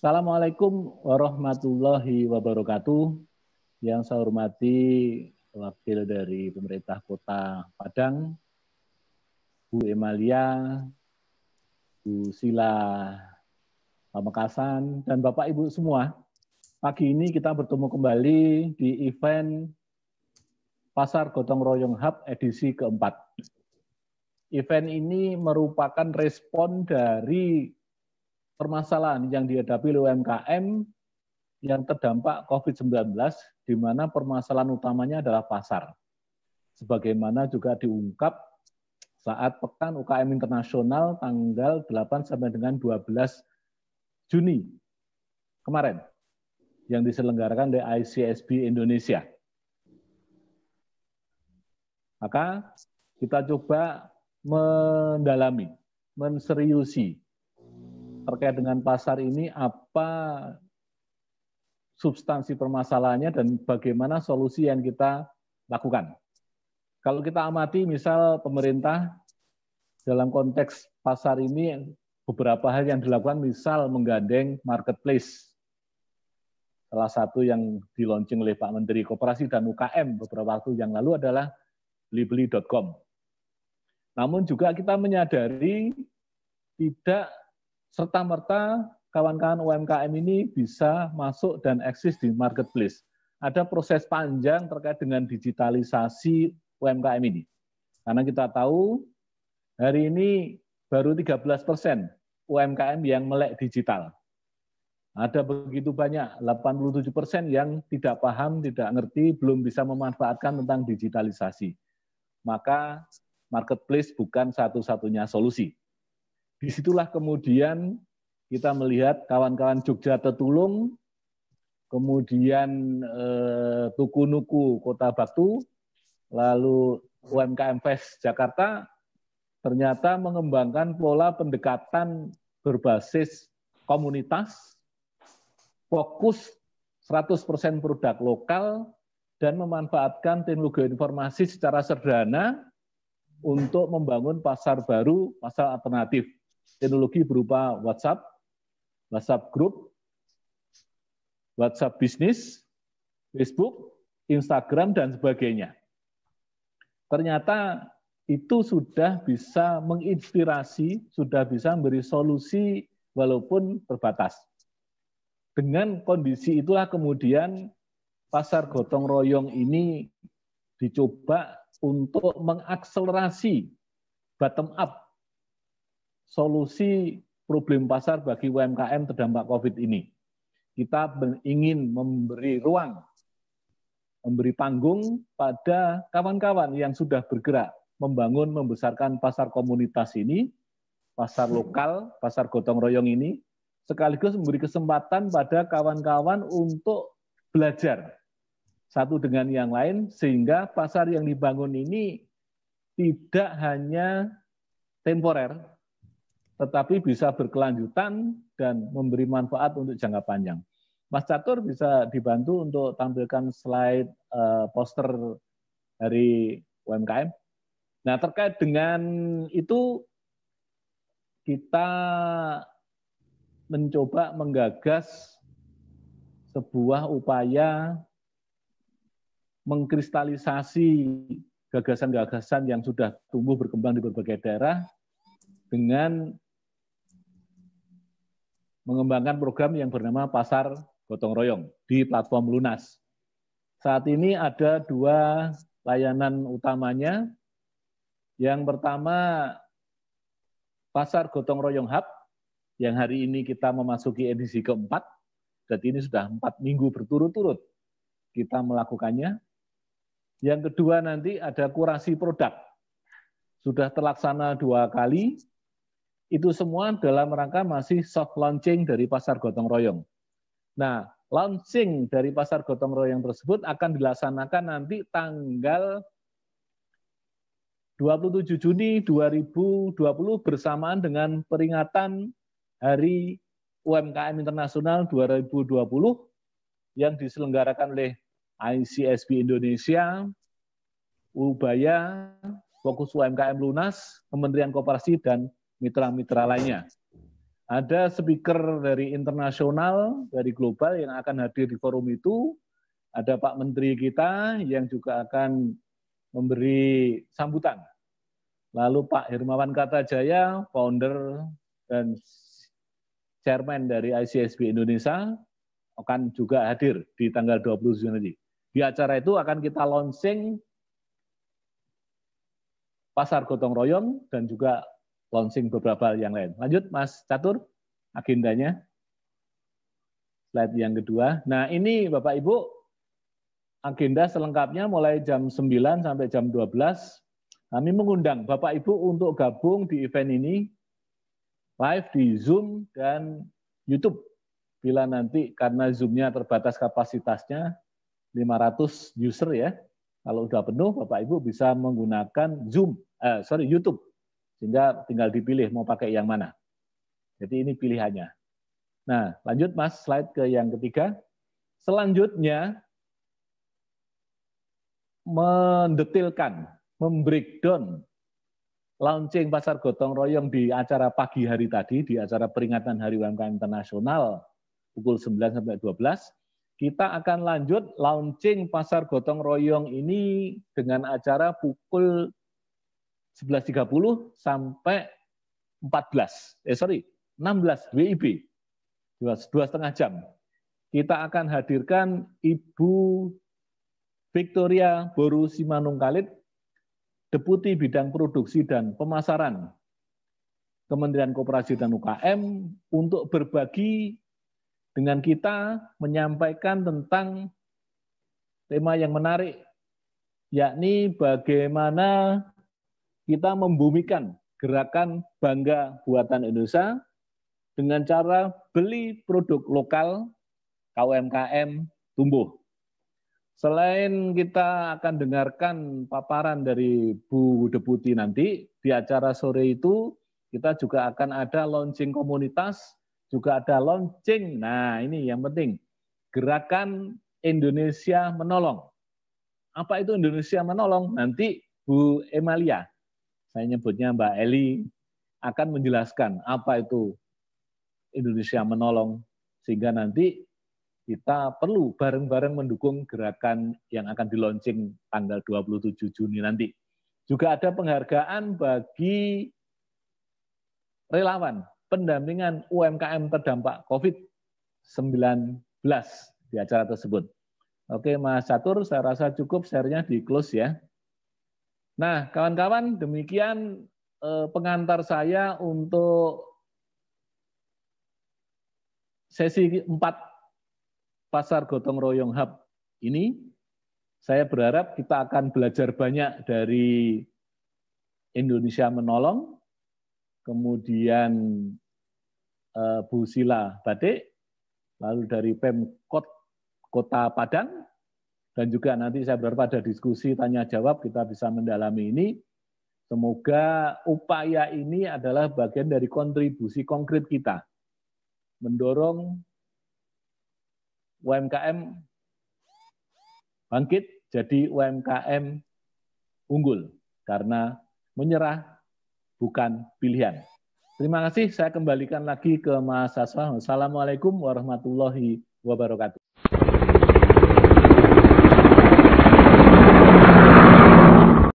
Assalamualaikum warahmatullahi wabarakatuh. Yang saya hormati wakil dari pemerintah kota Padang, Bu Emalia, Bu Sila Pamekasan, dan Bapak Ibu semua. Pagi ini kita bertemu kembali di event Pasar Gotong Royong Hub edisi keempat. Event ini merupakan respon dari permasalahan yang dihadapi UMKM yang terdampak COVID-19, di mana permasalahan utamanya adalah pasar. Sebagaimana juga diungkap saat Pekan UKM Internasional tanggal 8 sampai dengan 12 Juni kemarin yang diselenggarakan oleh ICSB Indonesia. Maka kita coba mendalami, menseriusi terkait dengan pasar ini apa substansi permasalahannya dan bagaimana solusi yang kita lakukan. Kalau kita amati misal pemerintah dalam konteks pasar ini beberapa hal yang dilakukan misal menggandeng marketplace. Salah satu yang diluncing oleh Pak Menteri Koperasi dan UKM beberapa waktu yang lalu adalah blibli.com. Namun juga kita menyadari tidak serta-merta kawan-kawan UMKM ini bisa masuk dan eksis di marketplace. Ada proses panjang terkait dengan digitalisasi UMKM ini. Karena kita tahu hari ini baru 13 persen UMKM yang melek digital. Ada begitu banyak, 87 persen yang tidak paham, tidak ngerti, belum bisa memanfaatkan tentang digitalisasi. Maka marketplace bukan satu-satunya solusi disitulah kemudian kita melihat kawan-kawan Jogja Tetulung, kemudian eh, Tuku Nuku Kota Batu, lalu UMKM Fest Jakarta ternyata mengembangkan pola pendekatan berbasis komunitas, fokus 100% produk lokal, dan memanfaatkan teknologi informasi secara sederhana untuk membangun pasar baru, pasar alternatif teknologi berupa WhatsApp, WhatsApp Group, WhatsApp Bisnis, Facebook, Instagram, dan sebagainya. Ternyata itu sudah bisa menginspirasi, sudah bisa memberi solusi walaupun terbatas. Dengan kondisi itulah kemudian pasar gotong royong ini dicoba untuk mengakselerasi bottom up solusi problem pasar bagi UMKM terdampak COVID ini. Kita ingin memberi ruang, memberi panggung pada kawan-kawan yang sudah bergerak membangun, membesarkan pasar komunitas ini, pasar hmm. lokal, pasar gotong royong ini, sekaligus memberi kesempatan pada kawan-kawan untuk belajar satu dengan yang lain sehingga pasar yang dibangun ini tidak hanya temporer tetapi bisa berkelanjutan dan memberi manfaat untuk jangka panjang. Mas Catur bisa dibantu untuk tampilkan slide eh, poster dari UMKM. Nah, terkait dengan itu kita mencoba menggagas sebuah upaya mengkristalisasi gagasan-gagasan yang sudah tumbuh berkembang di berbagai daerah dengan mengembangkan program yang bernama Pasar Gotong Royong di platform Lunas. Saat ini ada dua layanan utamanya. Yang pertama, Pasar Gotong Royong Hub, yang hari ini kita memasuki edisi keempat, jadi ini sudah empat minggu berturut-turut kita melakukannya. Yang kedua nanti ada kurasi produk. Sudah terlaksana dua kali, itu semua dalam rangka masih soft launching dari pasar gotong royong. Nah, launching dari pasar gotong royong tersebut akan dilaksanakan nanti tanggal 27 Juni 2020 bersamaan dengan peringatan Hari UMKM Internasional 2020 yang diselenggarakan oleh ICSB Indonesia, Ubaya, Fokus UMKM Lunas, Kementerian Koperasi, dan mitra-mitra lainnya. Ada speaker dari internasional, dari global yang akan hadir di forum itu. Ada Pak Menteri kita yang juga akan memberi sambutan. Lalu Pak Hermawan Katajaya, founder dan chairman dari ICSB Indonesia, akan juga hadir di tanggal 20 Juni. Di acara itu akan kita launching pasar gotong royong dan juga launching beberapa hal yang lain. Lanjut Mas Catur, agendanya. Slide yang kedua. Nah ini Bapak Ibu, agenda selengkapnya mulai jam 9 sampai jam 12. Kami mengundang Bapak Ibu untuk gabung di event ini live di Zoom dan YouTube. Bila nanti karena Zoom-nya terbatas kapasitasnya, 500 user ya. Kalau sudah penuh, Bapak Ibu bisa menggunakan Zoom, eh, sorry YouTube sehingga tinggal dipilih mau pakai yang mana. Jadi ini pilihannya. Nah, lanjut Mas, slide ke yang ketiga. Selanjutnya, mendetilkan, membreakdown launching pasar gotong royong di acara pagi hari tadi, di acara peringatan Hari UMKM Internasional pukul 9 sampai 12, kita akan lanjut launching pasar gotong royong ini dengan acara pukul 11.30 sampai 14, eh sorry, 16 WIB, dua, dua setengah jam. Kita akan hadirkan Ibu Victoria Boru Simanungkalit, Deputi Bidang Produksi dan Pemasaran Kementerian Kooperasi dan UKM untuk berbagi dengan kita menyampaikan tentang tema yang menarik, yakni bagaimana kita membumikan gerakan bangga buatan Indonesia dengan cara beli produk lokal, KUMKM tumbuh. Selain kita akan dengarkan paparan dari Bu Deputi nanti, di acara sore itu kita juga akan ada launching komunitas, juga ada launching. Nah, ini yang penting. Gerakan Indonesia menolong. Apa itu Indonesia menolong? Nanti Bu Emalia saya nyebutnya Mbak Eli, akan menjelaskan apa itu Indonesia menolong, sehingga nanti kita perlu bareng-bareng mendukung gerakan yang akan diluncing tanggal 27 Juni nanti. Juga ada penghargaan bagi relawan pendampingan UMKM terdampak COVID-19 di acara tersebut. Oke, Mas Satur, saya rasa cukup share di close ya. Nah, kawan-kawan, demikian eh, pengantar saya untuk sesi 4 Pasar Gotong Royong Hub ini. Saya berharap kita akan belajar banyak dari Indonesia Menolong, kemudian eh, Bu Sila Batik, lalu dari Pemkot Kota Padang, dan juga nanti saya berharap ada diskusi tanya jawab kita bisa mendalami ini. Semoga upaya ini adalah bagian dari kontribusi konkret kita mendorong UMKM bangkit jadi UMKM unggul karena menyerah bukan pilihan. Terima kasih, saya kembalikan lagi ke Mas Aswa. Assalamualaikum warahmatullahi wabarakatuh.